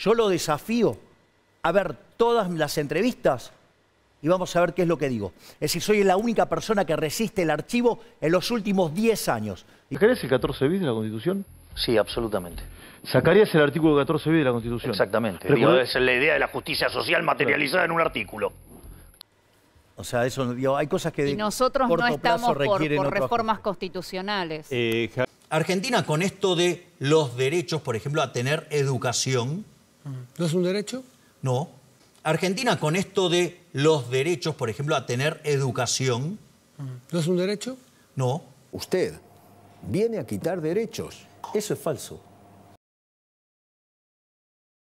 Yo lo desafío a ver todas las entrevistas y vamos a ver qué es lo que digo. Es decir, soy la única persona que resiste el archivo en los últimos 10 años. ¿Sacarías el 14 bis de la Constitución? Sí, absolutamente. ¿Sacarías el artículo 14 bis de la Constitución? Exactamente. es la idea de la justicia social materializada en un artículo. O sea, eso hay cosas que y nosotros no estamos por, reformas constitucionales. Eh, Argentina con esto de los derechos, por ejemplo, a tener educación, ¿No es un derecho? No. Argentina con esto de los derechos, por ejemplo, a tener educación. ¿No es un derecho? No. Usted viene a quitar derechos. Eso es falso.